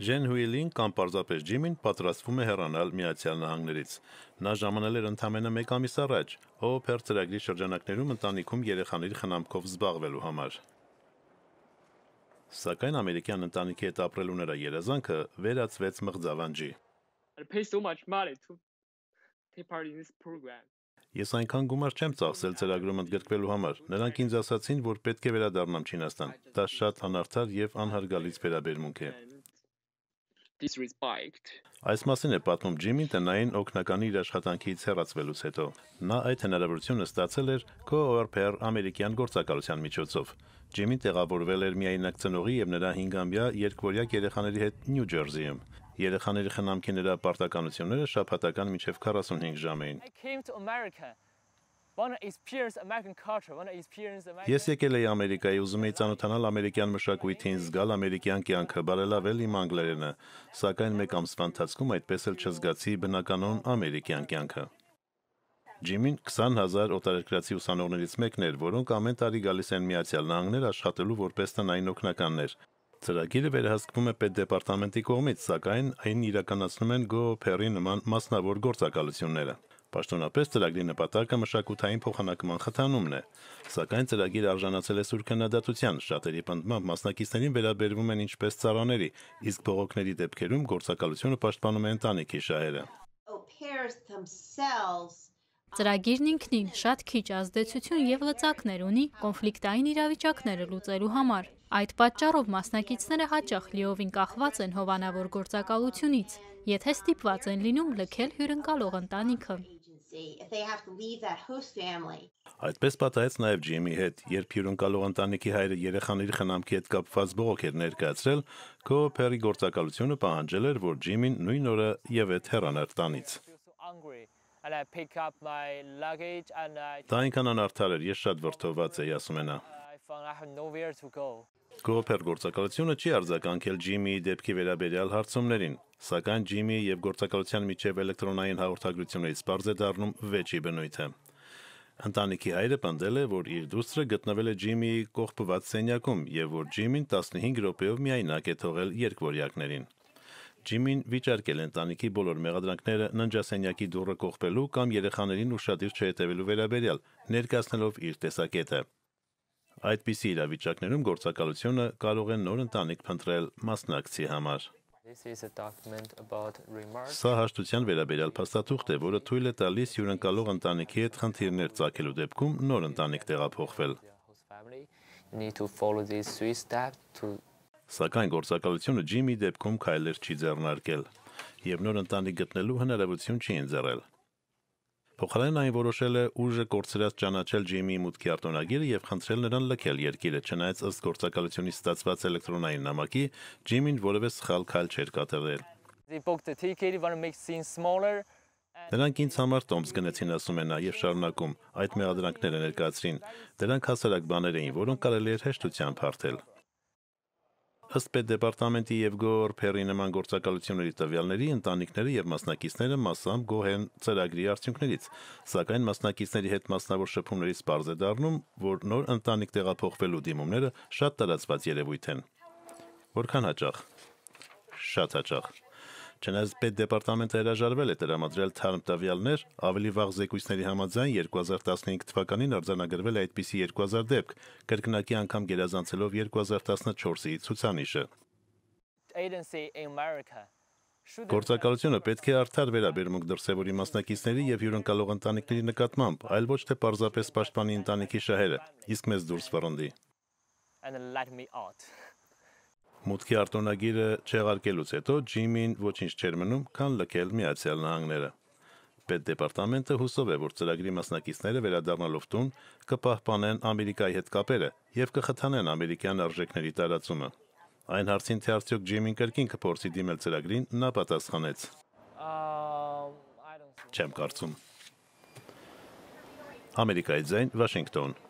Ժեն Հուիլին կամ պարզապես Ջիմին պատրաստվում է հեռանալ Միացյալ Նահանգներից։ Նա ժամանել էր ընդամենը 1 ամիս առաջ ՕՕՓ ծրագրի շրջանակներում ընտանիքում երեխաների խնամքով զբաղվելու համար։ Սակայն ամերիկյան ընտանիքի հետ ապրելու նրա երազանքը վերածվեց մղձավանջի։ Ես այնքան գումար չեմ ծախսել ծրագրում ընդգրկվելու համար։ Նրանք ինձ ասացին, որ պետք է վերադառնամ Չինաստան։ Դա շատ անարդար եւ անհարգալից վերաբերմունք է disrespect։ Այս մասին է պատմում Ջիմին տնային օկնականի իր աշխատանքից հեռացվելուց հետո։ Նա այդ հնարավորությունը ստացել էր Co-Worker ամերիկյան գործակալության միջոցով։ Ջիմին տեղավորվել էր միայնակ ծնողի եւ նրա 5-ամյա երկվորյակ երեխաների հետ Նյու Ջերսիում։ Երեխաների խնամքի նրա պարտականությունները շաբաթական մինչև 45 ժամ էին։ Ես եկել էի Ամերիկայի, ուզում էի ծանոթանալ ամերիկյան մշակույթին, զգալ ամերիկյան կյանքը, բարելավել իմ անգլերենը, սակայն մեկ ամսվա ընթացքում այդպես էլ չզգացի բնականոն ամերիկյան կյանքը։ Ջիմին 20000 օտարերկրացի ուսանողներից մեկն էր, որոնք ամեն տարի գալիս են Միացյալ Նահանգներ աշխատելու որպես տնային օգնականներ։ Ծրագիրը վերահսկվում է պետդեպարտամենտի կողմից, սակայն այն իրականացնում են գոփերի նման մասնավոր գործակալությունները։ Պաշտոնապես ծրագրի նպատակը մշակութային փոխանակման խթանումն է, սակայն ծրագիրը արժանացել է սուր քննադատության, շատերի պնդմամբ մասնակիցներին վերաբերվում են ինչպես ծառաների, իսկ բողոքների դեպքերում գործակալությունը պաշտպանում է ընտանիքի շահերը։ Ծրագիրն ինքնին շատ քիչ ազդեցություն եւ լծակներ ունի կոնֆլիկտային իրավիճակները լուծելու համար։ Այդ պատճառով մասնակիցները հաճախ լիովին կախված են հովանավոր գործակալությունից, եթե ստիպված են լինում լքել հյուրընկալող ընտանիքը։ Այդպես պատահեց նաև Ջիմի հետ, երբ հյուրընկալող ընտանիքի հայրը երեխաների խնամքի հետ կապված բողոք էր ներկայացրել, Քոփերի գործակալությունը պահանջել էր, որ Ջիմին նույն օրը եւ այդ հեռանար տանից։ Դա այնքան անարդար էր, ես շատ վրդովված էի, ասում է նա։ Քոփեր գործակալությունը չի արձագանքել Ջիմիի դեպքի վերաբերյալ հարցումներին, Սակայն Ջիմի եւ գործակալության միջև էլեկտրոնային հաղորդագրություններից բարձ է դառնում վեճի բնույթը։ Ընտանիքի հայրը պնդել է, որ իր դուստրը գտնվել է Ջիմիի կողպված սենյակում եւ որ Ջիմին 15 րոպեով միայնակ է թողել երկվորյակներին։ Ջիմին վիճարկել են տանիքի բոլոր մեղադրանքները ննջասենյակի դուռը կողպելու կամ երեխաներին ուշադիր չհետևելու վերաբերյալ, ներկայացնելով իր տեսակետը։ Այդպիսի իրավիճակներում գործակալությունը կարող է նոր ընտանիք փնտրել մասնակցի համար։ Սա հաշտության վերաբերյալ փաստաթուղթ է, որը թույլ է տալիս հյուրընկալող ընտանիքի հետ խնդիրներ ծագելու դեպքում նոր ընտանիք տեղափոխվել։ Սակայն գործակալությունը Ջիմի դեպքում քայլեր չի ձեռնարկել եւ նոր ընտանիք գտնելու հնարավորություն չի ընձեռել։ Փոխարեն այն որոշել է ուժը կորցրած ճանաչել Ջիմի մուտքի արտոնագիրը եւ խնդրել նրան լքել երկիրը, չնայած ըստ գործակալությունից ստացված էլեկտրոնային նամակի Ջիմին որևէ սխալ քայլ չէր կատարել։ They booked the ticket, want to make things smaller Նրանք ինձ համար տոմս գնեցին, ասում է նա, եւ շարունակում. այդ մեղադրանքները ներկայացրին։ Դրանք հասարակ բաներ էին, որոնք կարելի էր հեշտությամբ հարթել։ Ըստ պետդեպարտամենտի եւ ԳՕՌՓ-ի նման գործակալությունների տվյալների ընտանիքները եւ մասնակիցները մասամբ գոհ են ծրագրի արդյունքներից, սակայն մասնակիցների հետ մասնավոր շփումներից բարձ է դառնում, որ նոր ընտանիք տեղափոխվելու դիմումները շատ տարածված երևույթ են։ Որքան հաճախ։ Շատ հաճախ։ Չնայած պետ դեպարտամենտը հրաժարվել է տրամադրել թարմ տվյալներ, ավելի վաղ զեկույցների համաձայն 2015 թվականին արձանագրվել է այդպիսի 2000 դեպք, կրկնակի անգամ գերազանցելով 2014-ի ցուցանիշը։ Գործակալությունը պետք է արդար վերաբերմունք դրսևորի մասնակիցների եւ հյուրընկալող ընտանիքների նկատմամբ, այլ ոչ թե պարզապես պաշտպանի ընտանիքի շահերը, իսկ մեզ դուրս վռնդի։ And let me out. Մուտքի արտոնագիրը չեղարկելուց հետո Ջիմին ոչինչ չեր մնում, քան լքել Միացյալ Նահանգները։ Պետդեպարտամենտը հուսով է, որ ծրագրի մասնակիցները վերադառնալով տուն կպահպանեն Ամերիկայի հետ կապերը եւ կխթանեն ամերիկյան արժեքների տարածումը։ Այն հարցին, թե արդյոք Ջիմին կրկին կփորձի դիմել ծրագրին, նա պատասխանեց. Um, Չեմ կարծում։ Ամերիկայի ձայն, Վաշինգտոն։